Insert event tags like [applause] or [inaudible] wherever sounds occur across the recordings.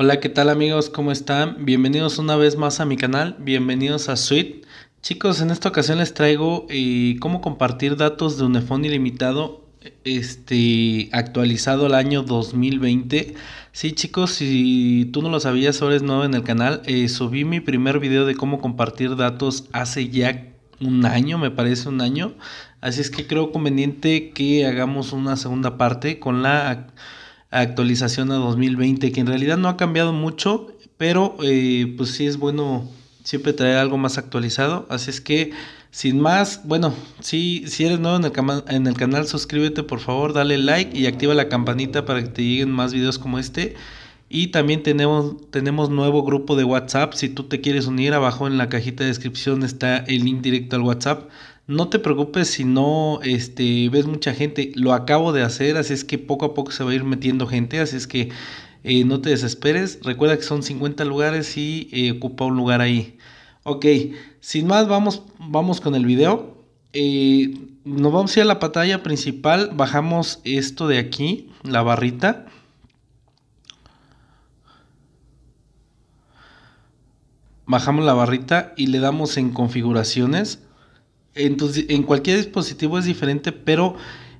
Hola, ¿qué tal amigos? ¿Cómo están? Bienvenidos una vez más a mi canal, bienvenidos a Suite. Chicos, en esta ocasión les traigo eh, cómo compartir datos de Unifone ilimitado este, actualizado al año 2020. Sí, chicos, si tú no lo sabías, ahora es nuevo en el canal. Eh, subí mi primer video de cómo compartir datos hace ya un año, me parece un año. Así es que creo conveniente que hagamos una segunda parte con la actualización a 2020, que en realidad no ha cambiado mucho, pero eh, pues sí es bueno siempre traer algo más actualizado. Así es que, sin más, bueno, si, si eres nuevo en el, en el canal, suscríbete por favor, dale like y activa la campanita para que te lleguen más videos como este. Y también tenemos, tenemos nuevo grupo de WhatsApp. Si tú te quieres unir, abajo en la cajita de descripción está el link directo al WhatsApp. No te preocupes si no este, ves mucha gente. Lo acabo de hacer, así es que poco a poco se va a ir metiendo gente. Así es que eh, no te desesperes. Recuerda que son 50 lugares y eh, ocupa un lugar ahí. Ok, sin más, vamos, vamos con el video. Eh, nos vamos a ir a la pantalla principal. Bajamos esto de aquí, la barrita. Bajamos la barrita y le damos en configuraciones en, en cualquier dispositivo es diferente, pero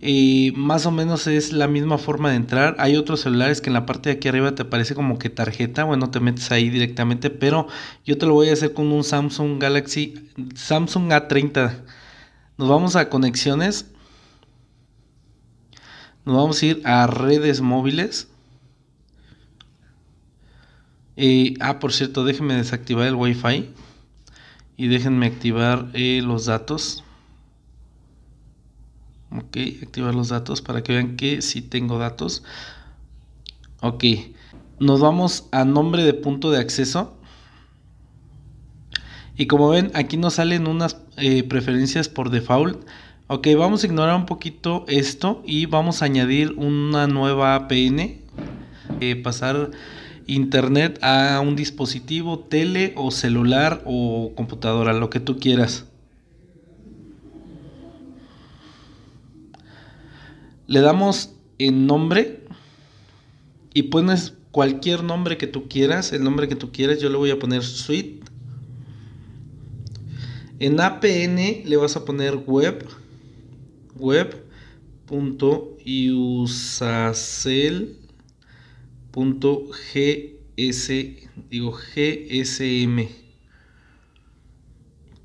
eh, más o menos es la misma forma de entrar. Hay otros celulares que en la parte de aquí arriba te aparece como que tarjeta, bueno, te metes ahí directamente, pero yo te lo voy a hacer con un Samsung Galaxy, Samsung A30. Nos vamos a conexiones. Nos vamos a ir a redes móviles. Eh, ah, por cierto, déjeme desactivar el Wi-Fi y déjenme activar eh, los datos ok activar los datos para que vean que si sí tengo datos ok nos vamos a nombre de punto de acceso y como ven aquí nos salen unas eh, preferencias por default ok vamos a ignorar un poquito esto y vamos a añadir una nueva APN eh, pasar internet a un dispositivo, tele o celular o computadora, lo que tú quieras. Le damos en nombre y pones cualquier nombre que tú quieras, el nombre que tú quieras, yo le voy a poner suite. En APN le vas a poner web, web.usacel punto gs digo gsm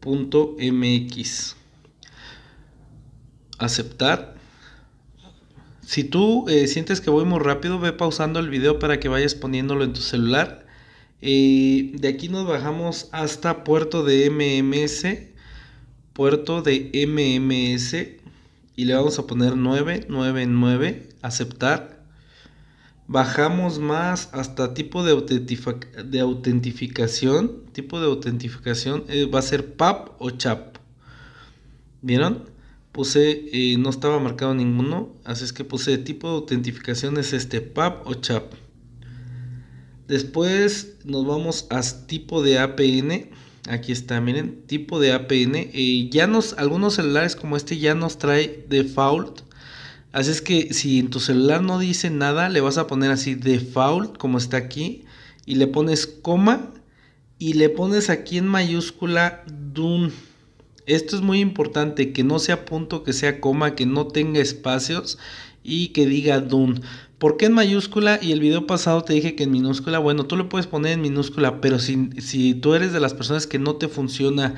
punto mx aceptar si tú eh, sientes que voy muy rápido ve pausando el video para que vayas poniéndolo en tu celular eh, de aquí nos bajamos hasta puerto de mms puerto de mms y le vamos a poner 999 aceptar bajamos más hasta tipo de, de autentificación. Tipo de autentificación eh, va a ser PAP o CHAP. ¿Vieron? Puse, eh, no estaba marcado ninguno, así es que puse tipo de autentificación es este PAP o CHAP. Después nos vamos a tipo de APN. Aquí está, miren, tipo de APN. Eh, ya nos, algunos celulares como este ya nos trae default Así es que si en tu celular no dice nada, le vas a poner así default, como está aquí, y le pones coma y le pones aquí en mayúscula DUN. Esto es muy importante, que no sea punto, que sea coma, que no tenga espacios y que diga DUN. ¿Por qué en mayúscula? Y el video pasado te dije que en minúscula, bueno, tú lo puedes poner en minúscula, pero si, si tú eres de las personas que no te funciona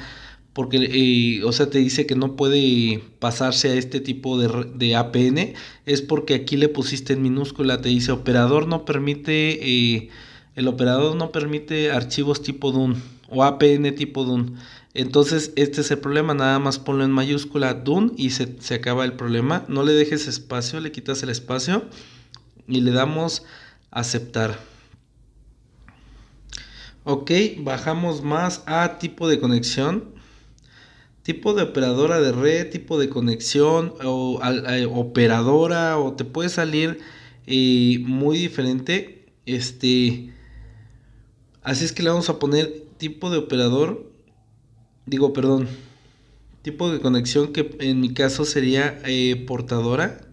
porque, eh, o sea, te dice que no puede pasarse a este tipo de, APN, es porque aquí le pusiste en minúscula, te dice operador no permite, eh, el operador no permite archivos tipo DUN o APN tipo DUN. Entonces, este es el problema, nada más ponlo en mayúscula DUN y se, se acaba el problema. No le dejes espacio, le quitas el espacio y le damos aceptar. Ok, bajamos más a tipo de conexión tipo de operadora de red, tipo de conexión o eh, operadora o te puede salir eh, muy diferente. Este, así es que le vamos a poner tipo de operador, digo, perdón, tipo de conexión que en mi caso sería eh, portadora.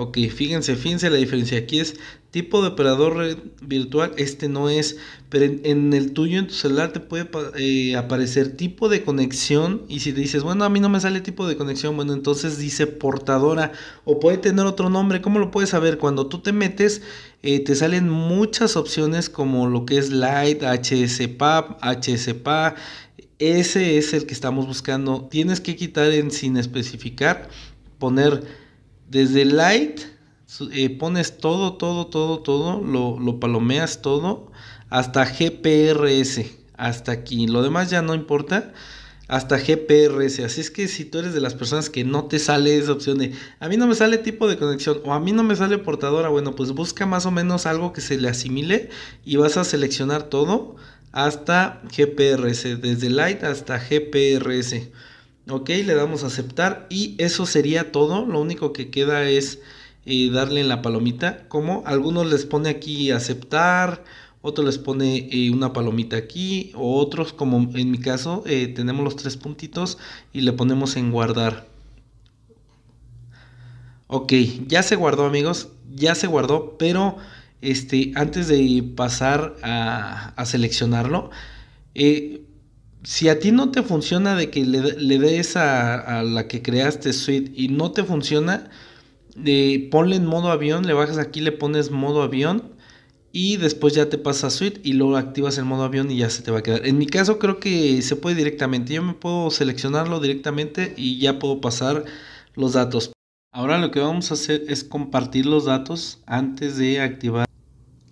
Ok, fíjense, fíjense la diferencia. Aquí es tipo de operador virtual, este no es, pero en, el tuyo, en tu celular, te puede eh, aparecer tipo de conexión. Y si dices, bueno, a mí no me sale tipo de conexión, bueno, entonces dice portadora o puede tener otro nombre. ¿Cómo lo puedes saber? Cuando tú te metes, eh, te salen muchas opciones como lo que es Light, hspa HSPA. Ese es el que estamos buscando. Tienes que quitar en sin especificar, poner desde light eh, pones todo, todo, todo, todo, lo, lo palomeas todo hasta GPRS, hasta aquí. Lo demás ya no importa hasta GPRS. Así es que si tú eres de las personas que no te sale esa opción de a mí no me sale tipo de conexión o a mí no me sale portadora, bueno, pues busca más o menos algo que se le asimile y vas a seleccionar todo hasta GPRS, desde Lite hasta GPRS. Ok, le damos a aceptar y eso sería todo. Lo único que queda es eh, darle en la palomita. Como algunos les pone aquí aceptar, otros les pone eh, una palomita aquí, o otros, como en mi caso, eh, tenemos los tres puntitos y le ponemos en guardar. Ok, ya se guardó amigos, ya se guardó, pero este, antes de pasar a, a seleccionarlo, eh, si a ti no te funciona de que le, des a, la que creaste suite y no te funciona, ponle en modo avión, le bajas aquí, le pones modo avión y después ya te pasa suite y luego activas el modo avión y ya se te va a quedar. En mi caso creo que se puede directamente, yo me puedo seleccionarlo directamente y ya puedo pasar los datos. Ahora lo que vamos a hacer es compartir los datos antes de activar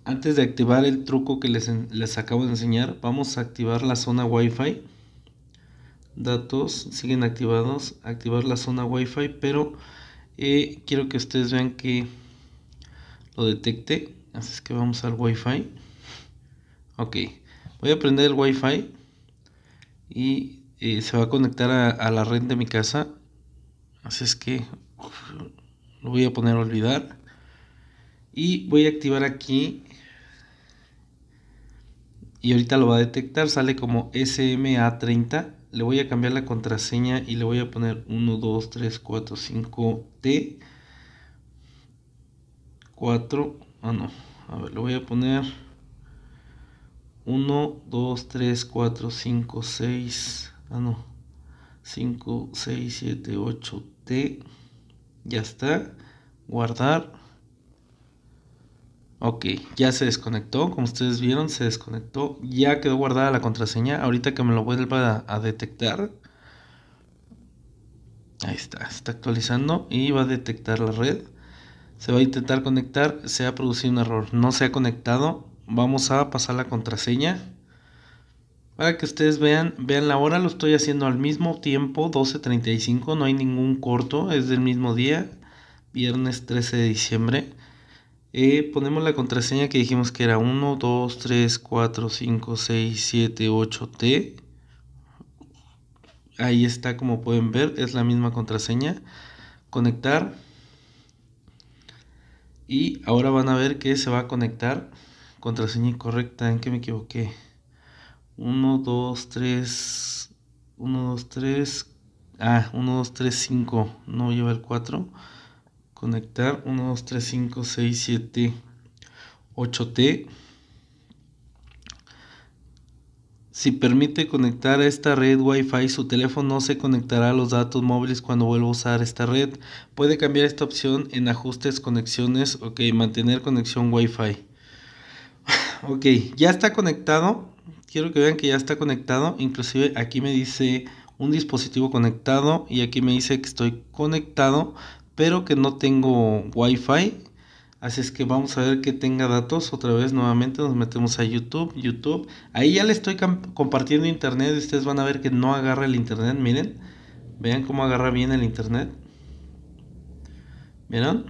antes de activar el truco que les, acabo de enseñar, vamos a activar la zona Wi-Fi. Datos siguen activados. Activar la zona Wi-Fi, pero eh, quiero que ustedes vean que lo detecte. Así es que vamos al Wi-Fi. Ok, voy a prender el Wi-Fi y eh, se va a conectar a, la red de mi casa. Así es que lo voy a poner a olvidar y voy a activar aquí y ahorita lo va a detectar, sale como SMA30. Le voy a cambiar la contraseña y le voy a poner 1, 2, 3, 4, 5, T. 4, ah no, a ver, le voy a poner 1, 2, 3, 4, 5, 6, ah no, 5, 6, 7, 8, T. Ya está, guardar. Ok, ya se desconectó, como ustedes vieron, se desconectó, ya quedó guardada la contraseña, ahorita que me lo vuelva a, detectar. Ahí está, se está actualizando y va a detectar la red. Se va a intentar conectar, se ha producido un error, no se ha conectado. Vamos a pasar la contraseña. Para que ustedes vean, vean la hora, lo estoy haciendo al mismo tiempo, 12.35, no hay ningún corto, es del mismo día, viernes 13 de diciembre. Eh, ponemos la contraseña que dijimos que era 1, 2, 3, 4, 5, 6, 7, 8, T. Ahí está, como pueden ver, es la misma contraseña. Conectar. Y ahora van a ver que se va a conectar. Contraseña incorrecta, en que me equivoqué. 1, 2, 3, 1, 2, 3. Ah, 1, 2, 3, 5. No lleva el 4 conectar 1, 2, 3, 5, 6, 7, 8T. Si permite conectar a esta red Wi-Fi, su teléfono no se conectará a los datos móviles cuando vuelva a usar esta red. Puede cambiar esta opción en ajustes, conexiones, ok, mantener conexión Wi-Fi. [sighs] ok, ya está conectado. Quiero que vean que ya está conectado. Inclusive aquí me dice un dispositivo conectado y aquí me dice que estoy conectado pero que no tengo wifi así es que vamos a ver que tenga datos otra vez nuevamente nos metemos a youtube youtube ahí ya le estoy compartiendo internet ustedes van a ver que no agarra el internet miren vean cómo agarra bien el internet miren,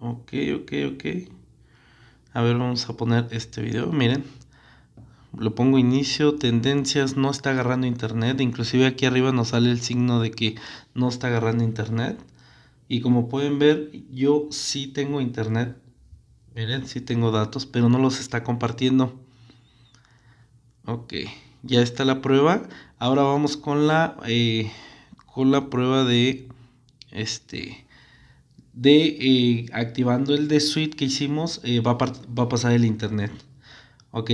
ok ok ok a ver vamos a poner este video miren lo pongo inicio, tendencias, no está agarrando internet, inclusive aquí arriba nos sale el signo de que no está agarrando internet. Y como pueden ver, yo sí tengo internet, miren, sí tengo datos, pero no los está compartiendo. Ok, ya está la prueba. Ahora vamos con la, eh, con la prueba de, este, de eh, activando el de suite que hicimos, eh, va, va a pasar el internet. Ok,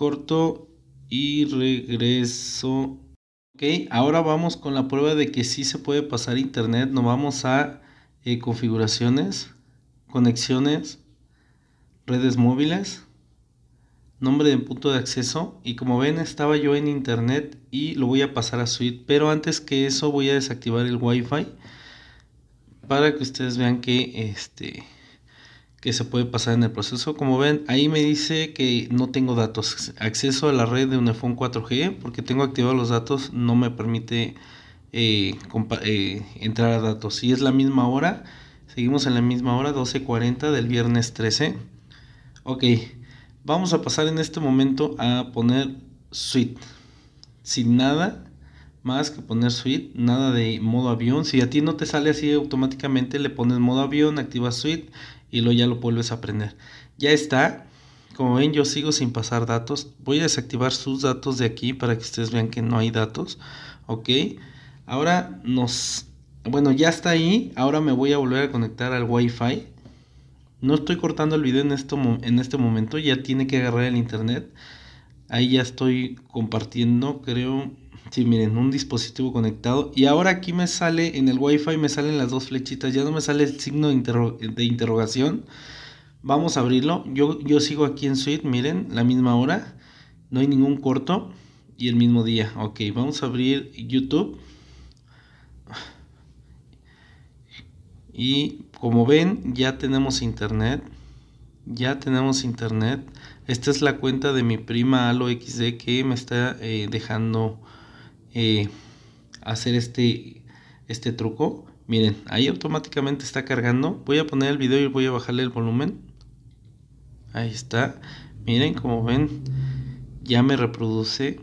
corto y regreso. Ok, ahora vamos con la prueba de que sí se puede pasar internet. Nos vamos a eh, configuraciones, conexiones, redes móviles, nombre de punto de acceso. Y como ven, estaba yo en internet y lo voy a pasar a suite. Pero antes que eso, voy a desactivar el wifi para que ustedes vean que este que se puede pasar en el proceso. Como ven, ahí me dice que no tengo datos. Acceso a la red de un iPhone 4G, porque tengo activados los datos, no me permite eh, eh, entrar a datos. Si es la misma hora, seguimos en la misma hora, 12.40 del viernes 13. Ok, vamos a pasar en este momento a poner suite. Sin nada más que poner suite, nada de modo avión. Si a ti no te sale así automáticamente, le pones modo avión, activa suite y luego ya lo vuelves a aprender. Ya está. Como ven, yo sigo sin pasar datos. Voy a desactivar sus datos de aquí para que ustedes vean que no hay datos. Ok. Ahora nos... Bueno, ya está ahí. Ahora me voy a volver a conectar al Wi-Fi. No estoy cortando el video en, esto, en este momento. Ya tiene que agarrar el internet. Ahí ya estoy compartiendo, creo. Sí, miren, un dispositivo conectado. Y ahora aquí me sale, en el Wi-Fi me salen las dos flechitas. Ya no me sale el signo de, interrogación. Vamos a abrirlo. Yo, yo sigo aquí en Suite, miren, la misma hora. No hay ningún corto. Y el mismo día. Ok, vamos a abrir YouTube. Y como ven, ya tenemos internet ya tenemos internet. Esta es la cuenta de mi prima XD que me está eh, dejando eh, hacer este, este truco. Miren, ahí automáticamente está cargando. Voy a poner el video y voy a bajarle el volumen. Ahí está. Miren, como ven, ya me reproduce.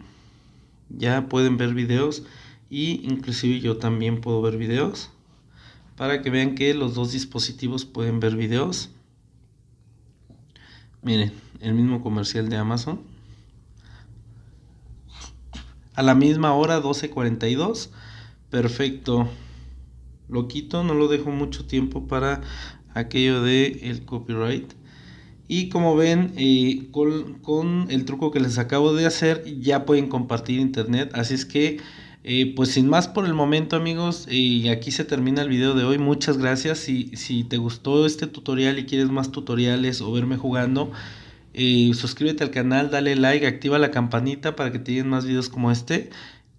Ya pueden ver videos y inclusive yo también puedo ver videos. Para que vean que los dos dispositivos pueden ver videos. Miren, el mismo comercial de Amazon. A la misma hora, 12.42. Perfecto. Lo quito, no lo dejo mucho tiempo para aquello de el copyright. Y como ven, eh, con, con el truco que les acabo de hacer, ya pueden compartir internet. Así es que eh, pues sin más por el momento amigos, y aquí se termina el video de hoy. Muchas gracias. Si, si te gustó este tutorial y quieres más tutoriales o verme jugando, eh, suscríbete al canal, dale like, activa la campanita para que te lleguen más videos como este.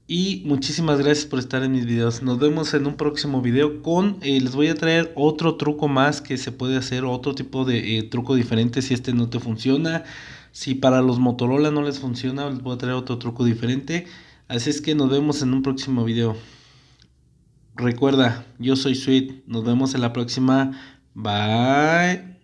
Y muchísimas gracias por estar en mis videos. Nos vemos en un próximo video con... Eh, les voy a traer otro truco más que se puede hacer, otro tipo de truco diferente si este no te funciona. Si para los Motorola no les funciona, les voy a traer otro truco diferente. Así es que nos vemos en un próximo video. Recuerda, yo soy Sweet. Nos vemos en la próxima. Bye.